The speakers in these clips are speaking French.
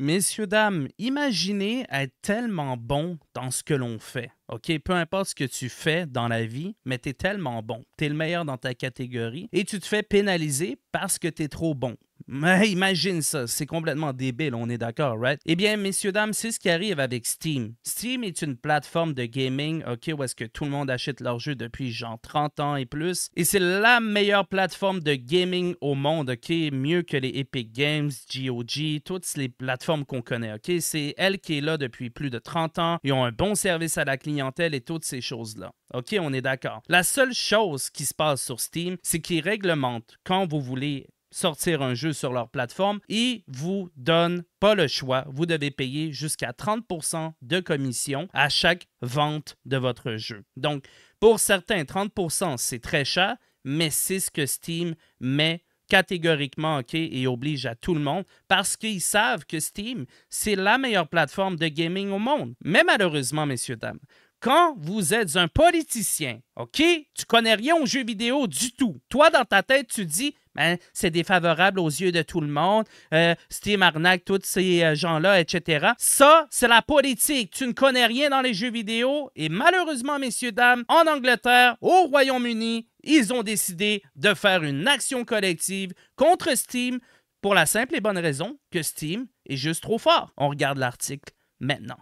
Messieurs, dames, imaginez être tellement bon dans ce que l'on fait. OK, peu importe ce que tu fais dans la vie, mais tu es tellement bon. Tu es le meilleur dans ta catégorie et tu te fais pénaliser parce que tu es trop bon. Mais imagine ça, c'est complètement débile, on est d'accord, right? Eh bien, messieurs, dames, c'est ce qui arrive avec Steam. Steam est une plateforme de gaming, ok, où est-ce que tout le monde achète leurs jeux depuis genre 30 ans et plus. Et c'est la meilleure plateforme de gaming au monde, ok? Mieux que les Epic Games, GOG, toutes les plateformes qu'on connaît, ok? C'est elle qui est là depuis plus de 30 ans. Ils ont un bon service à la clientèle et toutes ces choses-là. OK, on est d'accord. La seule chose qui se passe sur Steam, c'est qu'ils réglementent quand vous voulez sortir un jeu sur leur plateforme, ils vous donnent pas le choix. Vous devez payer jusqu'à 30% de commission à chaque vente de votre jeu. Donc, pour certains, 30%, c'est très cher, mais c'est ce que Steam met catégoriquement OK et oblige à tout le monde parce qu'ils savent que Steam, c'est la meilleure plateforme de gaming au monde. Mais malheureusement, messieurs, dames, quand vous êtes un politicien, OK, tu connais rien aux jeux vidéo du tout. Toi, dans ta tête, tu dis Hein? c'est défavorable aux yeux de tout le monde. Euh, Steam arnaque tous ces euh, gens-là, etc. Ça, c'est la politique. Tu ne connais rien dans les jeux vidéo. Et malheureusement, messieurs, dames, en Angleterre, au Royaume-Uni, ils ont décidé de faire une action collective contre Steam pour la simple et bonne raison que Steam est juste trop fort. On regarde l'article.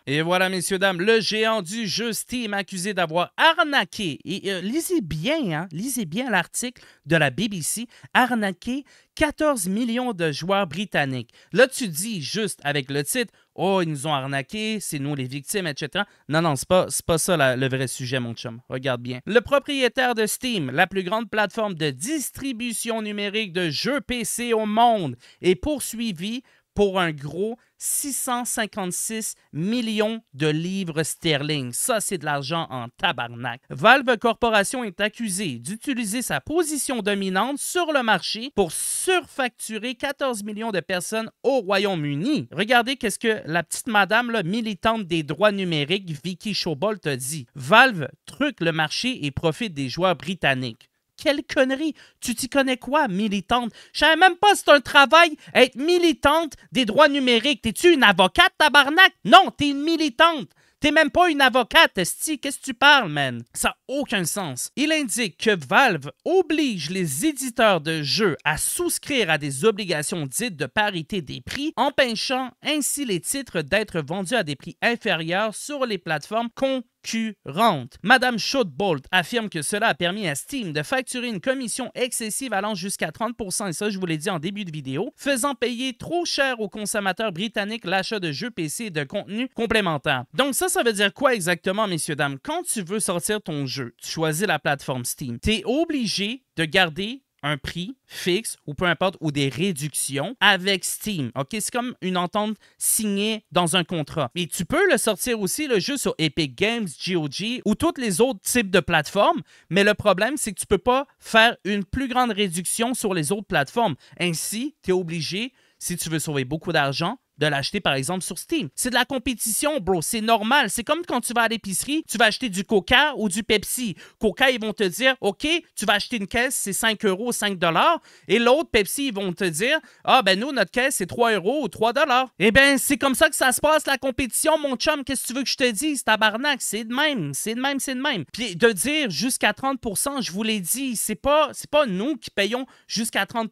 Et voilà, messieurs, dames, le géant du jeu Steam accusé d'avoir arnaqué, et euh, lisez bien, hein, lisez bien l'article de la BBC, arnaqué 14 millions de joueurs britanniques. Là, tu dis juste avec le titre, oh, ils nous ont arnaqué, c'est nous les victimes, etc. Non, non, c'est pas, pas ça le vrai sujet, mon chum. Regarde bien. Le propriétaire de Steam, la plus grande plateforme de distribution numérique de jeux PC au monde, est poursuivi pour un gros 656 millions de livres sterling. Ça, c'est de l'argent en tabarnak. Valve Corporation est accusée d'utiliser sa position dominante sur le marché pour surfacturer 14 millions de personnes au Royaume-Uni. Regardez qu'est-ce que la petite madame, militante des droits numériques, Vicky Schobolt, a dit. Valve truque le marché et profite des joueurs britanniques quelle connerie. Tu t'y connais quoi, militante? Je savais même pas si c'est un travail être militante des droits numériques. T'es-tu une avocate, tabarnak? Non, t'es une militante. T'es même pas une avocate, Esti. Qu'est-ce que tu parles, man? Ça n'a aucun sens. Il indique que Valve oblige les éditeurs de jeux à souscrire à des obligations dites de parité des prix, empêchant ainsi les titres d'être vendus à des prix inférieurs sur les plateformes qu'on récurrente. Madame Schottbolt affirme que cela a permis à Steam de facturer une commission excessive allant jusqu'à 30%, et ça je vous l'ai dit en début de vidéo, faisant payer trop cher aux consommateurs britanniques l'achat de jeux PC et de contenu complémentaire. Donc ça, ça veut dire quoi exactement, messieurs, dames? Quand tu veux sortir ton jeu, tu choisis la plateforme Steam. Tu es obligé de garder un prix fixe ou peu importe, ou des réductions avec Steam. C'est comme une entente signée dans un contrat. Mais tu peux le sortir aussi le jeu sur Epic Games, GOG ou toutes les autres types de plateformes, mais le problème, c'est que tu ne peux pas faire une plus grande réduction sur les autres plateformes. Ainsi, tu es obligé si tu veux sauver beaucoup d'argent, de l'acheter par exemple sur Steam. C'est de la compétition, bro, c'est normal. C'est comme quand tu vas à l'épicerie, tu vas acheter du Coca ou du Pepsi. Coca, ils vont te dire, OK, tu vas acheter une caisse, c'est 5 euros, 5 dollars. Et l'autre, Pepsi, ils vont te dire, ah ben nous, notre caisse, c'est 3 euros ou 3 dollars. Eh ben, c'est comme ça que ça se passe, la compétition, mon chum. Qu'est-ce que tu veux que je te dise? Tabarnak, c'est de même, c'est de même, c'est de même. Puis de dire jusqu'à 30 je vous l'ai dit, c'est pas, c'est pas nous qui payons jusqu'à 30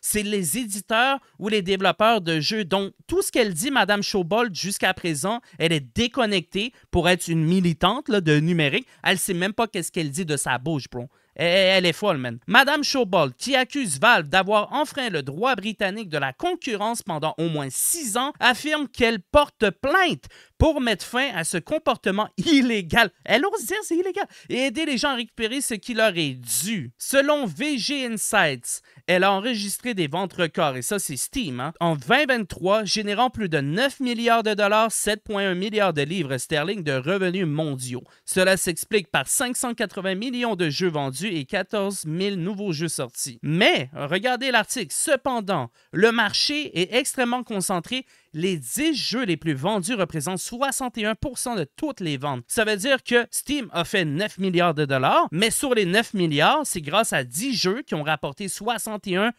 c'est les éditeurs ou les développeurs de jeux, dont tout ce qu'elle dit, Madame Schobold, jusqu'à présent, elle est déconnectée pour être une militante de numérique. Elle sait même pas qu'est-ce qu'elle dit de sa bouche, bro. Elle est folle, man. Madame Schobold, qui accuse Valve d'avoir enfreint le droit britannique de la concurrence pendant au moins six ans, affirme qu'elle porte plainte pour mettre fin à ce comportement illégal. Elle ose dire c'est illégal. Et aider les gens à récupérer ce qui leur est dû. Selon VG Insights, elle a enregistré des ventes records, et ça, c'est Steam, hein. en 2023, générant plus de 9 milliards de dollars, 7,1 milliards de livres sterling de revenus mondiaux. Cela s'explique par 580 millions de jeux vendus et 14 000 nouveaux jeux sortis. Mais, regardez l'article, cependant, le marché est extrêmement concentré les 10 jeux les plus vendus représentent 61 de toutes les ventes. Ça veut dire que Steam a fait 9 milliards de dollars, mais sur les 9 milliards, c'est grâce à 10 jeux qui ont rapporté 61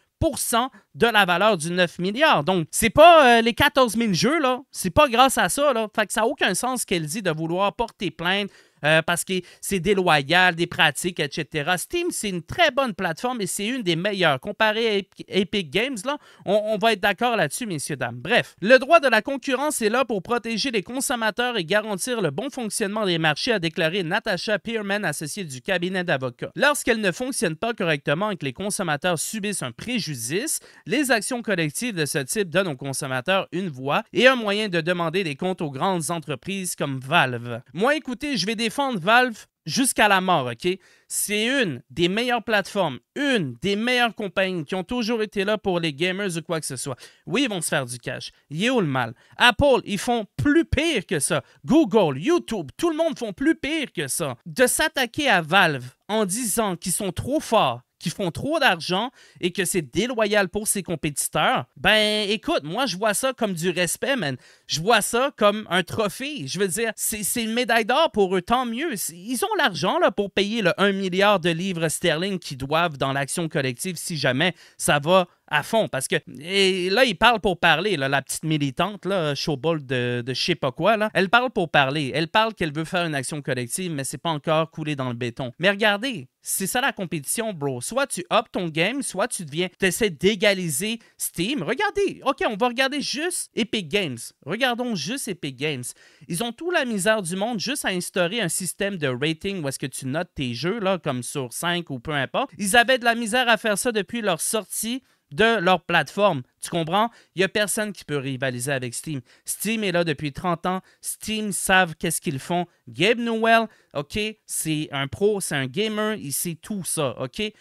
de la valeur du 9 milliards. Donc, c'est pas euh, les 14 000 jeux, là. C'est pas grâce à ça, là. Fait que ça n'a aucun sens qu'elle dit de vouloir porter plainte euh, parce que c'est déloyal, des pratiques, etc. Steam, c'est une très bonne plateforme et c'est une des meilleures. Comparé à Epic Games, là, on, va être d'accord là-dessus, messieurs, dames. Bref, le droit de la concurrence est là pour protéger les consommateurs et garantir le bon fonctionnement des marchés, a déclaré Natasha Peerman, associée du cabinet d'avocats. Lorsqu'elle ne fonctionne pas correctement et que les consommateurs subissent un préjudice, les actions collectives de ce type donnent aux consommateurs une voix et un moyen de demander des comptes aux grandes entreprises comme Valve. Moi, écoutez, je vais des défendre Valve jusqu'à la mort, OK? C'est une des meilleures plateformes, une des meilleures compagnies qui ont toujours été là pour les gamers ou quoi que ce soit. Oui, ils vont se faire du cash. Il est où le mal? Apple, ils font plus pire que ça. Google, YouTube, tout le monde font plus pire que ça. De s'attaquer à Valve en disant qu'ils sont trop forts, qui font trop d'argent et que c'est déloyal pour ses compétiteurs, ben écoute, moi je vois ça comme du respect, man. Je vois ça comme un trophée. Je veux dire, c'est une médaille d'or pour eux, tant mieux. Ils ont l'argent pour payer le 1 milliard de livres sterling qu'ils doivent dans l'action collective si jamais ça va à fond parce que là il parle pour parler la petite militante là Showball de de je sais pas quoi là elle parle pour parler elle parle qu'elle veut faire une action collective mais c'est pas encore coulé dans le béton mais regardez c'est ça la compétition, bro. Soit tu up ton game, soit tu deviens, essaies d'égaliser Steam. Regardez, ok, on va regarder juste Epic Games. Regardons juste Epic Games. Ils ont tout la misère du monde juste à instaurer un système de rating où est-ce que tu notes tes jeux, là, comme sur 5 ou peu importe. Ils avaient de la misère à faire ça depuis leur sortie de leur plateforme. Tu comprends? Il n'y a personne qui peut rivaliser avec Steam. Steam est là depuis 30 ans. Steam savent qu'est-ce qu'ils font. Gabe Newell, OK, c'est un pro, c'est un gamer, il sait tout ça, OK? Et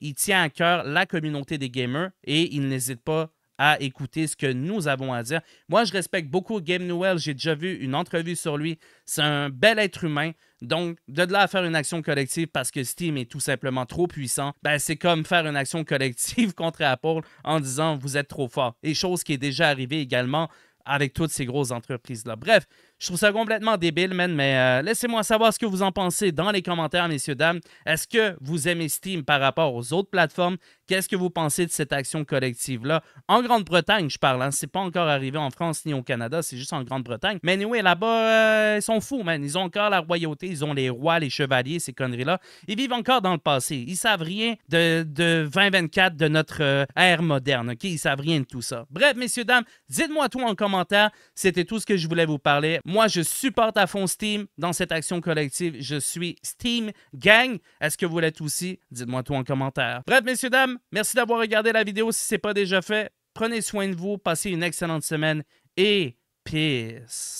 il tient à cœur la communauté des gamers et il n'hésite pas à écouter ce que nous avons à dire. Moi, je respecte beaucoup Game Newell. J'ai déjà vu une entrevue sur lui. C'est un bel être humain. Donc, de là à faire une action collective parce que Steam est tout simplement trop puissant, ben, c'est comme faire une action collective contre Apple en disant vous êtes trop fort. Et chose qui est déjà arrivée également avec toutes ces grosses entreprises-là. Bref, je trouve ça complètement débile, mais euh, laissez-moi savoir ce que vous en pensez dans les commentaires, messieurs, dames. Est-ce que vous aimez Steam par rapport aux autres plateformes? Qu'est-ce que vous pensez de cette action collective-là? En Grande-Bretagne, je parle, hein, c'est pas encore arrivé en France ni au Canada, c'est juste en Grande-Bretagne. Mais oui, là-bas, euh, ils sont fous, man. Ils ont encore la royauté, ils ont les rois, les chevaliers, ces conneries-là. Ils vivent encore dans le passé. Ils savent rien de, 2024, de notre euh, ère moderne, OK? Ils savent rien de tout ça. Bref, messieurs, dames, dites-moi tout en commentaire. C'était tout ce que je voulais vous parler. Moi, je supporte à fond Steam dans cette action collective. Je suis Steam Gang. Est-ce que vous l'êtes aussi? Dites-moi tout en commentaire. Bref, messieurs, dames, Merci d'avoir regardé la vidéo si ce n'est pas déjà fait. Prenez soin de vous, passez une excellente semaine et peace.